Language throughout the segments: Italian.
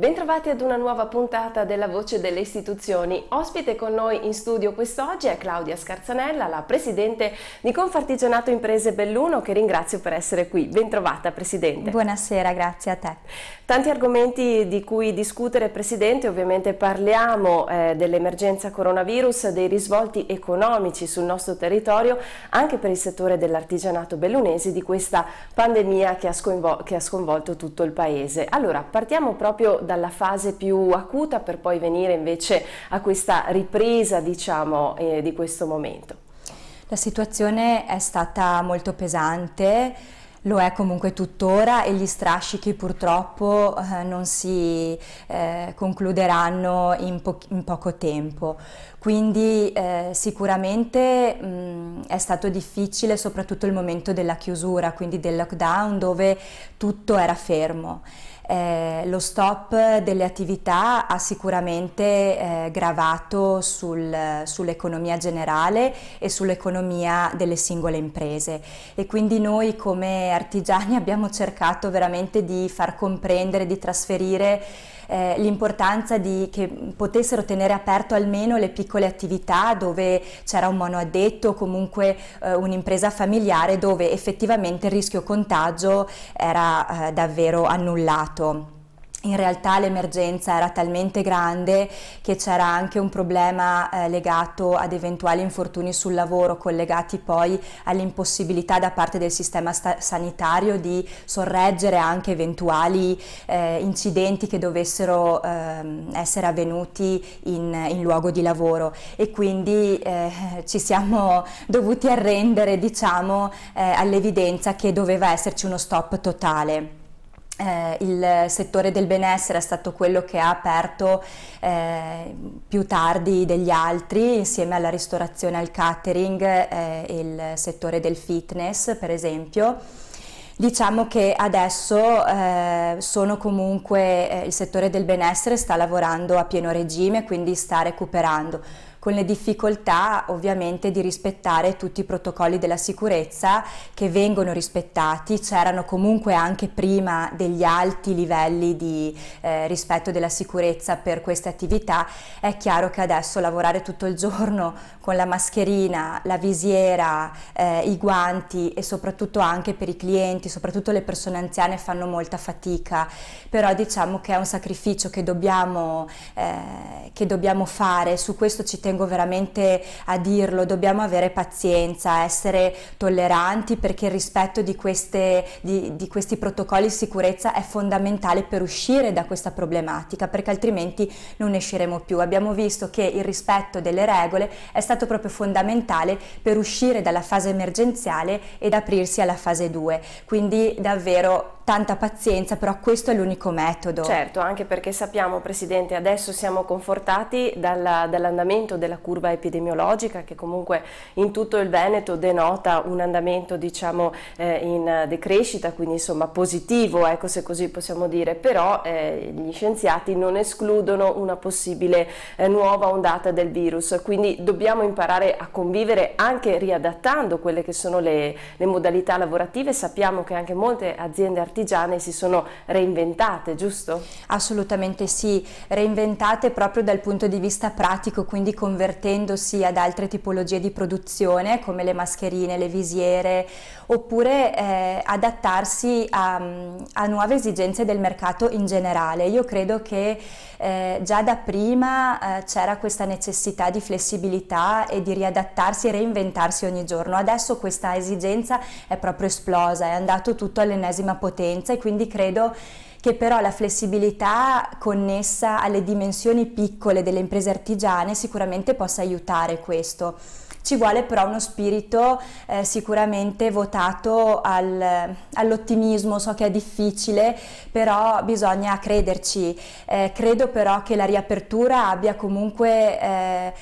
Bentrovati ad una nuova puntata della Voce delle Istituzioni. Ospite con noi in studio quest'oggi è Claudia Scarzanella, la Presidente di Confartigianato Imprese Belluno, che ringrazio per essere qui. Bentrovata Presidente. Buonasera, grazie a te. Tanti argomenti di cui discutere Presidente, ovviamente parliamo eh, dell'emergenza coronavirus, dei risvolti economici sul nostro territorio, anche per il settore dell'artigianato bellunese, di questa pandemia che ha, che ha sconvolto tutto il Paese. Allora, partiamo proprio dalla fase più acuta per poi venire invece a questa ripresa diciamo, eh, di questo momento? La situazione è stata molto pesante, lo è comunque tuttora e gli strascichi purtroppo eh, non si eh, concluderanno in, po in, poco tempo. Quindi eh, sicuramente mh, mm, è stato difficile soprattutto il momento della chiusura, quindi del lockdown dove tutto era fermo. Eh, lo stop delle attività ha sicuramente eh, gravato sul, sull'economia generale e sull'economia delle singole imprese e quindi noi come artigiani abbiamo cercato veramente di far comprendere, di trasferire eh, l'importanza di, che potessero tenere aperto almeno le piccole attività dove c'era un mono addetto o comunque eh, un'impresa familiare dove effettivamente il rischio contagio era eh, davvero annullato in realtà l'emergenza era talmente grande che c'era anche un problema eh, legato ad eventuali infortuni sul lavoro collegati poi all'impossibilità da parte del sistema sanitario di sorreggere anche eventuali eh, incidenti che dovessero eh, essere avvenuti in, in, luogo di lavoro e quindi eh, ci siamo dovuti arrendere diciamo eh, all'evidenza che doveva esserci uno stop totale. Eh, il settore del benessere è stato quello che ha aperto eh, più tardi degli altri, insieme alla ristorazione, al catering eh, il settore del fitness, per esempio. Diciamo che adesso eh, sono comunque eh, il settore del benessere sta lavorando a pieno regime, quindi sta recuperando con le difficoltà ovviamente di rispettare tutti i protocolli della sicurezza che vengono rispettati, c'erano comunque anche prima degli alti livelli di eh, rispetto della sicurezza per queste attività, è chiaro che adesso lavorare tutto il giorno con la mascherina, la visiera, eh, i guanti e soprattutto anche per i clienti, soprattutto le persone anziane fanno molta fatica, però diciamo che è un sacrificio che dobbiamo, eh, che dobbiamo fare, su questo ci tengo tengo veramente a dirlo, dobbiamo avere pazienza, essere tolleranti perché il rispetto di, queste, di, di questi protocolli di sicurezza è fondamentale per uscire da questa problematica perché altrimenti non usciremo più. Abbiamo visto che il rispetto delle regole è stato proprio fondamentale per uscire dalla fase emergenziale ed aprirsi alla fase 2, quindi davvero tanta pazienza, però questo è l'unico metodo. Certo, anche perché sappiamo Presidente, adesso siamo confortati dall'andamento della curva epidemiologica che comunque in tutto il Veneto denota un andamento diciamo eh, in decrescita, quindi insomma positivo, ecco se così possiamo dire, però eh, gli scienziati non escludono una possibile eh, nuova ondata del virus, quindi dobbiamo imparare a convivere anche riadattando quelle che sono le, le modalità lavorative, sappiamo che anche molte aziende artigiane si sono reinventate, giusto? Assolutamente sì, reinventate proprio dal punto di vista pratico, quindi con convertendosi ad altre tipologie di produzione come le mascherine, le visiere oppure eh, adattarsi a, a, nuove esigenze del mercato in generale. Io credo che eh, già da prima eh, c'era questa necessità di flessibilità e di riadattarsi e reinventarsi ogni giorno. Adesso questa esigenza è proprio esplosa, è andato tutto all'ennesima potenza e quindi credo che però la flessibilità connessa alle dimensioni piccole delle imprese artigiane sicuramente possa aiutare questo. Ci vuole però uno spirito eh, sicuramente votato al, all'ottimismo, so che è difficile, però bisogna crederci. Eh, credo però che la riapertura abbia comunque eh,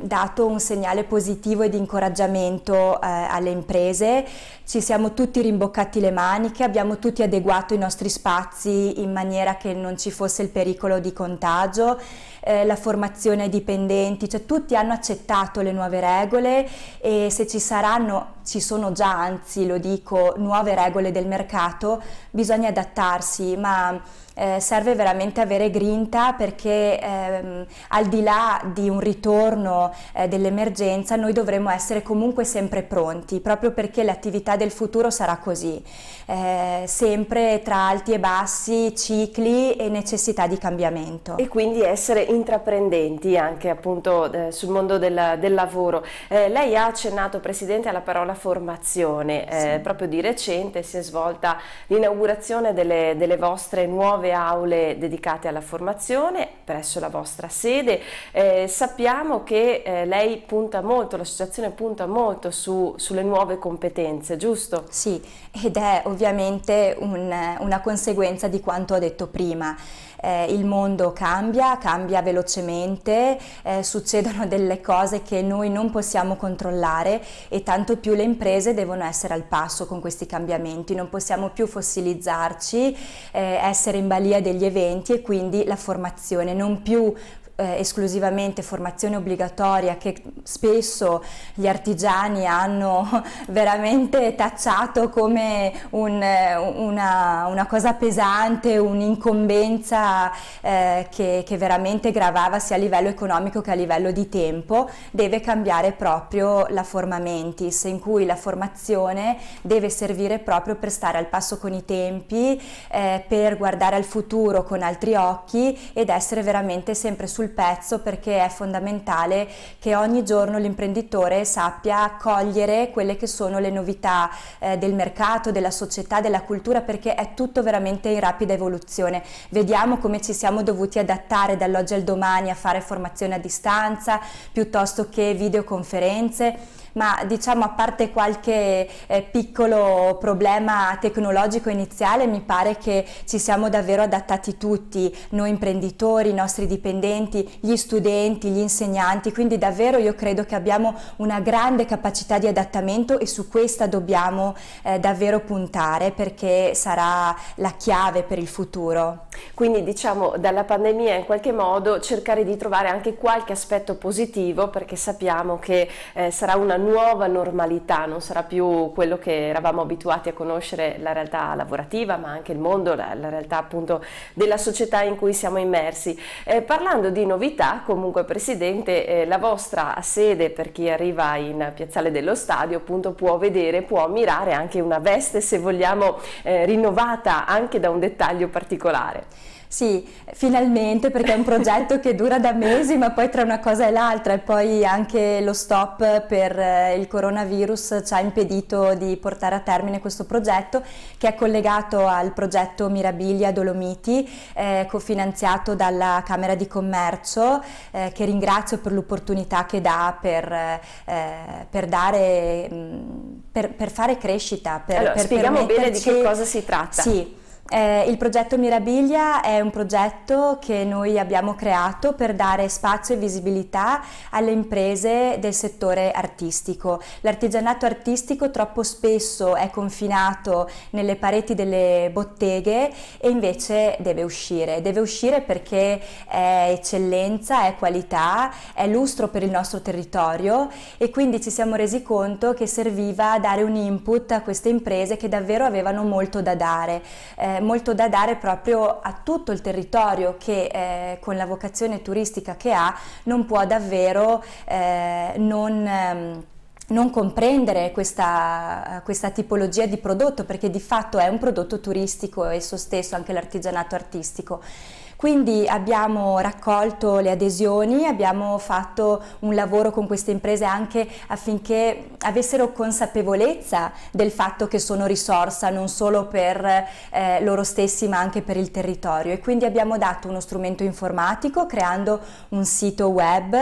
dato un segnale positivo e di incoraggiamento eh, alle imprese, ci siamo tutti rimboccati le maniche, abbiamo tutti adeguato i nostri spazi in maniera che non ci fosse il pericolo di contagio eh, la formazione ai dipendenti, cioè tutti hanno accettato le nuove regole e se ci saranno, ci sono già anzi lo dico, nuove regole del mercato, bisogna adattarsi, ma eh, serve veramente avere grinta perché ehm, al di là di un ritorno eh, dell'emergenza noi dovremo essere comunque sempre pronti, proprio perché l'attività del futuro sarà così, eh, sempre tra alti e bassi, cicli e necessità di cambiamento. E quindi essere intraprendenti anche appunto eh, sul mondo del, del lavoro. Eh, lei ha accennato, Presidente, alla parola formazione. Eh, sì. Proprio di recente si è svolta l'inaugurazione delle, delle, vostre nuove aule dedicate alla formazione presso la vostra sede. Eh, sappiamo che eh, lei punta molto, l'associazione punta molto su, sulle nuove competenze, giusto? Sì, ed è ovviamente un, una conseguenza di quanto ho detto prima eh, il mondo cambia, cambia velocemente, eh, succedono delle cose che noi non possiamo controllare e tanto più le imprese devono essere al passo con questi cambiamenti, non possiamo più fossilizzarci, eh, essere in balia degli eventi e quindi la formazione, non più eh, esclusivamente formazione obbligatoria che spesso gli artigiani hanno veramente tacciato come un, eh, una, una, cosa pesante, un'incombenza eh, che, che, veramente gravava sia a livello economico che a livello di tempo, deve cambiare proprio la forma mentis, in cui la formazione deve servire proprio per stare al passo con i tempi, eh, per guardare al futuro con altri occhi ed essere veramente sempre sul sul pezzo perché è fondamentale che ogni giorno l'imprenditore sappia cogliere quelle che sono le novità eh, del mercato, della società, della cultura perché è tutto veramente in rapida evoluzione. Vediamo come ci siamo dovuti adattare dall'oggi al domani a fare formazione a distanza piuttosto che videoconferenze ma diciamo a parte qualche eh, piccolo problema tecnologico iniziale mi pare che ci siamo davvero adattati tutti, noi imprenditori, i nostri dipendenti, gli studenti, gli insegnanti, quindi davvero io credo che abbiamo una grande capacità di adattamento e su questa dobbiamo eh, davvero puntare perché sarà la chiave per il futuro. Quindi diciamo dalla pandemia in qualche modo cercare di trovare anche qualche aspetto positivo perché sappiamo che eh, sarà una nuova nuova normalità, non sarà più quello che eravamo abituati a conoscere, la realtà lavorativa, ma anche il mondo, la, la realtà appunto della società in cui siamo immersi. Eh, parlando di novità, comunque Presidente, eh, la vostra sede per chi arriva in Piazzale dello Stadio appunto può vedere, può ammirare anche una veste se vogliamo eh, rinnovata anche da un dettaglio particolare. Sì, finalmente perché è un progetto che dura da mesi, ma poi tra una cosa e l'altra e poi anche lo stop per eh, il coronavirus ci ha impedito di portare a termine questo progetto che è collegato al progetto Mirabilia Dolomiti, eh, cofinanziato dalla Camera di Commercio, eh, che ringrazio per l'opportunità che dà per, eh, per, dare, mm, per, per fare crescita. Per, allora, per spieghiamo bene di che cosa si tratta. Sì. Eh, il progetto Mirabilia è un progetto che noi abbiamo creato per dare spazio e visibilità alle imprese del settore artistico. L'artigianato artistico troppo spesso è confinato nelle pareti delle botteghe e invece deve uscire. Deve uscire perché è eccellenza, è qualità, è lustro per il nostro territorio e quindi ci siamo resi conto che serviva dare un input a queste imprese che davvero avevano molto da dare. Eh, molto da dare proprio a tutto il territorio che eh, con la vocazione turistica che ha non può davvero eh, non ehm, non comprendere questa, questa, tipologia di prodotto perché di fatto è un prodotto turistico esso stesso, anche l'artigianato artistico. Quindi abbiamo raccolto le adesioni, abbiamo fatto un lavoro con queste imprese anche affinché avessero consapevolezza del fatto che sono risorsa non solo per eh, loro stessi ma anche per il territorio e quindi abbiamo dato uno strumento informatico creando un sito web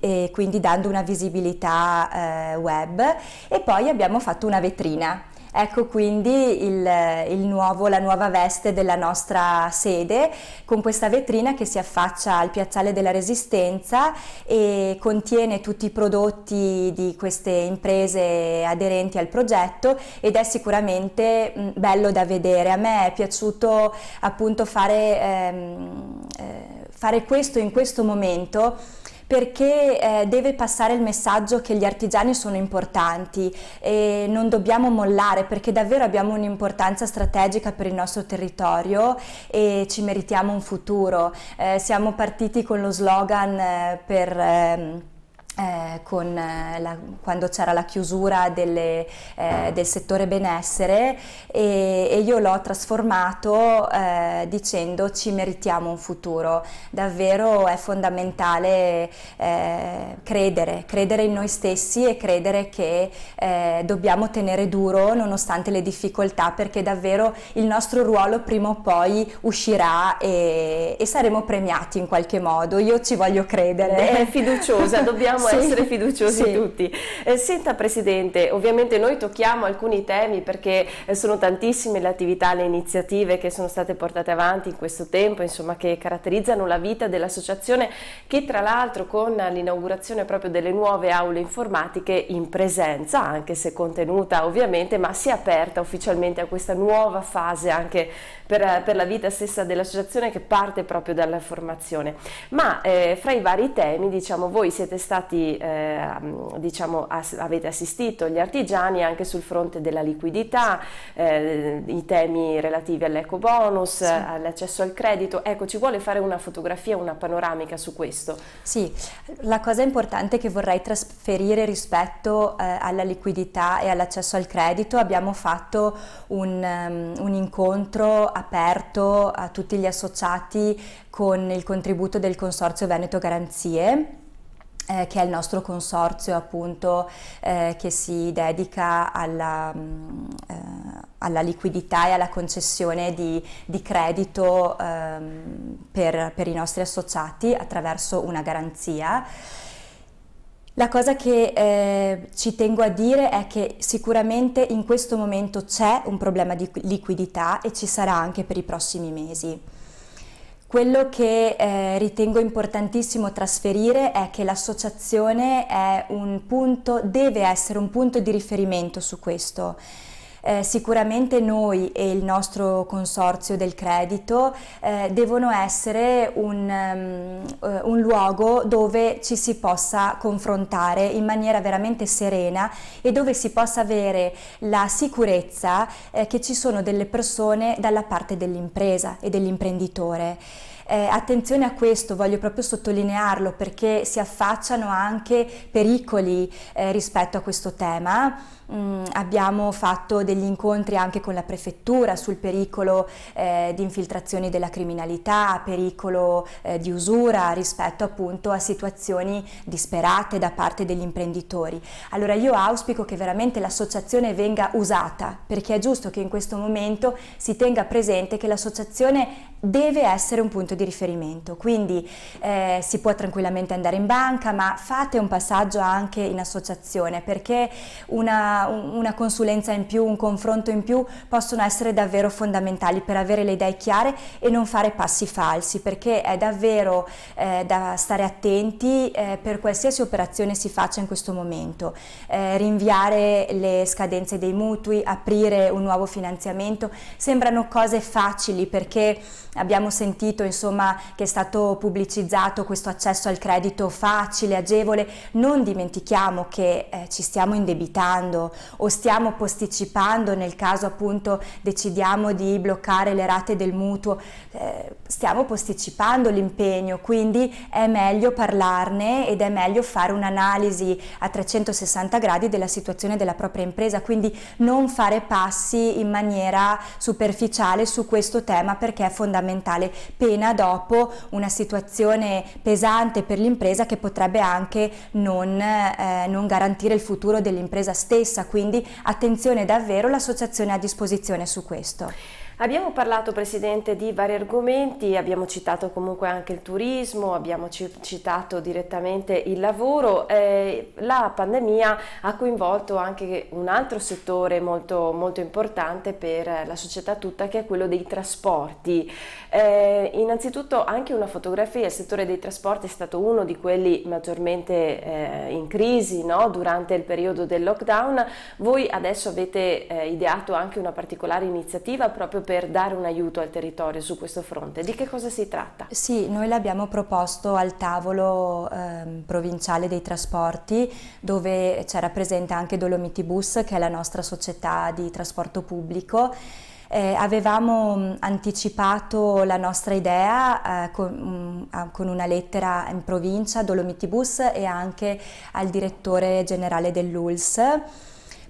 e quindi dando una visibilità eh, web e poi abbiamo fatto una vetrina Ecco quindi il, il nuovo, la nuova veste della nostra sede con questa vetrina che si affaccia al piazzale della Resistenza e contiene tutti i prodotti di queste imprese aderenti al progetto ed è sicuramente mm, bello da vedere. A me è piaciuto appunto fare, ehm, eh, fare questo in questo momento perché eh, deve passare il messaggio che gli artigiani sono importanti e non dobbiamo mollare perché davvero abbiamo un'importanza strategica per il nostro territorio e ci meritiamo un futuro. Eh, siamo partiti con lo slogan eh, per... Ehm, eh, con, eh, la, quando c'era la chiusura delle, eh, del settore benessere e, e io l'ho trasformato eh, dicendo ci meritiamo un futuro. Davvero è fondamentale eh, credere, credere in noi stessi e credere che dobbiamo tenere duro nonostante le difficoltà perché davvero il nostro ruolo prima o poi uscirà e, e saremo premiati in qualche modo. Io ci voglio credere. È fiduciosa, dobbiamo dobbiamo sì. essere fiduciosi sì. tutti. Eh, senta Presidente, ovviamente noi tocchiamo alcuni temi perché eh, sono tantissime le attività, le iniziative che sono state portate avanti in questo tempo, insomma che caratterizzano la vita dell'associazione che tra l'altro con l'inaugurazione proprio delle nuove aule informatiche in presenza, anche se contenuta ovviamente, ma si è aperta ufficialmente a questa nuova fase anche per, per la vita stessa dell'associazione che parte proprio dalla formazione. Ma eh, fra i vari temi, diciamo, voi siete stati stati, eh, diciamo, ass avete assistito gli artigiani anche sul fronte della liquidità, eh, i temi relativi all'eco bonus, sì. all'accesso al credito. Ecco, ci vuole fare una fotografia, una panoramica su questo? Sì, la cosa importante che vorrei trasferire rispetto eh, alla liquidità e all'accesso al credito, abbiamo fatto un, um, un incontro aperto a tutti gli associati con il contributo del Consorzio Veneto Garanzie eh, che è il nostro consorzio appunto eh, che si dedica alla, mm, eh, alla, liquidità e alla concessione di, di credito ehm, per, per i nostri associati attraverso una garanzia. La cosa che eh, ci tengo a dire è che sicuramente in questo momento c'è un problema di liquidità e ci sarà anche per i prossimi mesi. Quello che eh, ritengo importantissimo trasferire è che l'associazione è un punto, deve essere un punto di riferimento su questo eh, sicuramente noi e il nostro consorzio del credito eh, devono essere un, um, un luogo dove ci si possa confrontare in maniera veramente serena e dove si possa avere la sicurezza eh, che ci sono delle persone dalla parte dell'impresa e dell'imprenditore. Eh, attenzione a questo, voglio proprio sottolinearlo perché si affacciano anche pericoli eh, rispetto a questo tema. Mm, abbiamo fatto degli incontri anche con la prefettura sul pericolo eh, di infiltrazioni della criminalità, pericolo eh, di usura rispetto appunto a situazioni disperate da parte degli imprenditori. Allora io auspico che veramente l'associazione venga usata perché è giusto che in questo momento si tenga presente che l'associazione deve essere un punto di riferimento, quindi eh, si può tranquillamente andare in banca, ma fate un passaggio anche in associazione perché una, una, consulenza in più, un confronto in più possono essere davvero fondamentali per avere le idee chiare e non fare passi falsi perché è davvero eh, da stare attenti eh, per qualsiasi operazione si faccia in questo momento, eh, rinviare le scadenze dei mutui, aprire un nuovo finanziamento, sembrano cose facili perché Abbiamo sentito insomma, che è stato pubblicizzato questo accesso al credito facile, agevole. Non dimentichiamo che eh, ci stiamo indebitando o stiamo posticipando nel caso appunto decidiamo di bloccare le rate del mutuo. Eh, stiamo posticipando l'impegno, quindi è meglio parlarne ed è meglio fare un'analisi a 360 gradi della situazione della propria impresa, quindi non fare passi in maniera superficiale su questo tema perché è fondamentale fondamentale, pena dopo una situazione pesante per l'impresa che potrebbe anche non, eh, non garantire il futuro dell'impresa stessa, quindi attenzione davvero, l'associazione è a disposizione su questo. Abbiamo parlato Presidente di vari argomenti, abbiamo citato comunque anche il turismo, abbiamo citato direttamente il lavoro, eh, la pandemia ha coinvolto anche un altro settore molto, molto, importante per la società tutta che è quello dei trasporti. Eh, innanzitutto anche una fotografia, il settore dei trasporti è stato uno di quelli maggiormente eh, in crisi no? durante il periodo del lockdown, voi adesso avete eh, ideato anche una particolare iniziativa proprio per dare un aiuto al territorio su questo fronte. Di che cosa si tratta? Sì, noi l'abbiamo proposto al tavolo eh, provinciale dei trasporti dove c'era presente anche Dolomiti Bus che è la nostra società di trasporto pubblico. Eh, avevamo mm, anticipato la nostra idea eh, con, um, con, una lettera in provincia, Dolomiti Bus e anche al direttore generale dell'ULS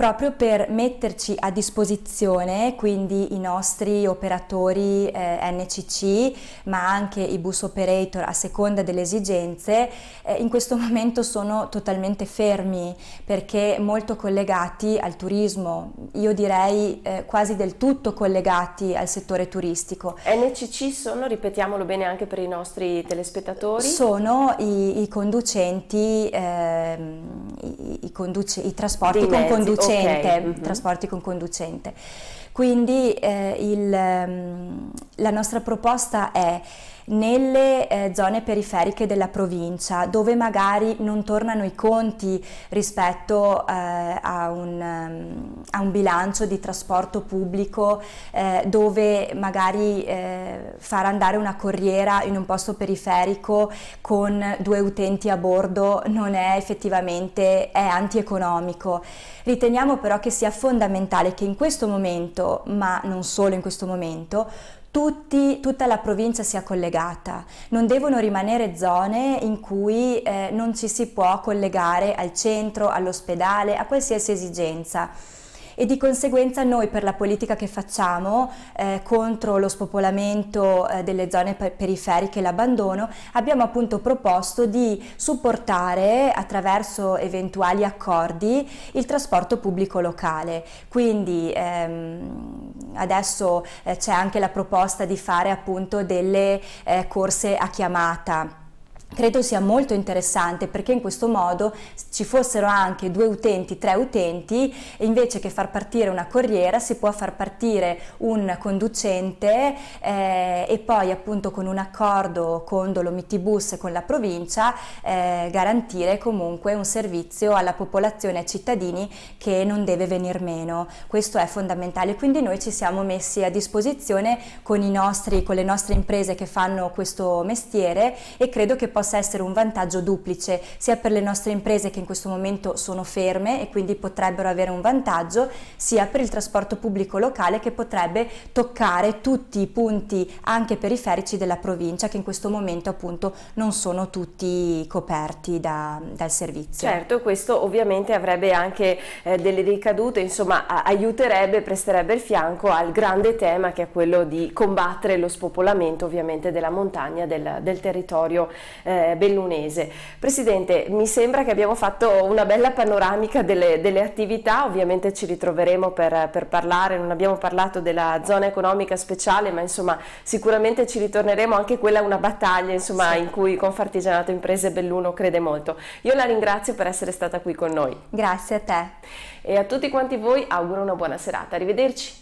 proprio per metterci a disposizione quindi i nostri operatori eh, NCC ma anche i bus operator a seconda delle esigenze eh, in questo momento sono totalmente fermi perché molto collegati al turismo io direi eh, quasi del tutto collegati al settore turistico NCC sono ripetiamolo bene anche per i nostri telespettatori sono i, i conducenti ehm, i, i, conduce, i trasporti, con conducente, okay. Mhm. trasporti, con conducente, Quindi eh, il, ehm, la nostra proposta è nelle eh, zone periferiche della provincia dove magari non tornano i conti rispetto eh, a, un, ehm, a, un, bilancio di trasporto pubblico eh, dove magari eh, far andare una corriera in un posto periferico con due utenti a bordo non è effettivamente è antieconomico. Riteniamo però che sia fondamentale che in questo momento, ma non solo in questo momento, tutti, tutta la provincia sia collegata, non devono rimanere zone in cui eh, non ci si può collegare al centro, all'ospedale, a qualsiasi esigenza e di conseguenza noi per la politica che facciamo eh, contro lo spopolamento eh, delle zone periferiche e l'abbandono abbiamo appunto proposto di supportare attraverso eventuali accordi il trasporto pubblico locale. Quindi ehm, adesso eh, c'è anche la proposta di fare appunto delle eh, corse a chiamata Credo sia molto interessante perché in questo modo ci fossero anche due utenti, tre utenti e invece che far partire una corriera si può far partire un conducente eh, e poi appunto con un accordo con Dolomiti Bus e con la provincia eh, garantire comunque un servizio alla popolazione e ai cittadini che non deve venir meno. Questo è fondamentale, quindi noi ci siamo messi a disposizione con, nostri, con le nostre imprese che fanno questo mestiere e credo che poi possa essere un vantaggio duplice, sia per le nostre imprese che in questo momento sono ferme e quindi potrebbero avere un vantaggio, sia per il trasporto pubblico locale che potrebbe toccare tutti i punti anche periferici della provincia che in questo momento appunto non sono tutti coperti da, dal servizio. Certo, questo ovviamente avrebbe anche eh, delle ricadute, insomma aiuterebbe, presterebbe il fianco al grande tema che è quello di combattere lo spopolamento ovviamente della montagna, del, del territorio eh, eh, Bellunese. Presidente, mi sembra che abbiamo fatto una bella panoramica delle, delle attività, ovviamente ci ritroveremo per, per, parlare, non abbiamo parlato della zona economica speciale, ma insomma sicuramente ci ritorneremo, anche quella è una battaglia insomma, sì. in cui Confartigianato Imprese Belluno crede molto. Io la ringrazio per essere stata qui con noi. Grazie a te. E a tutti quanti voi auguro una buona serata, arrivederci.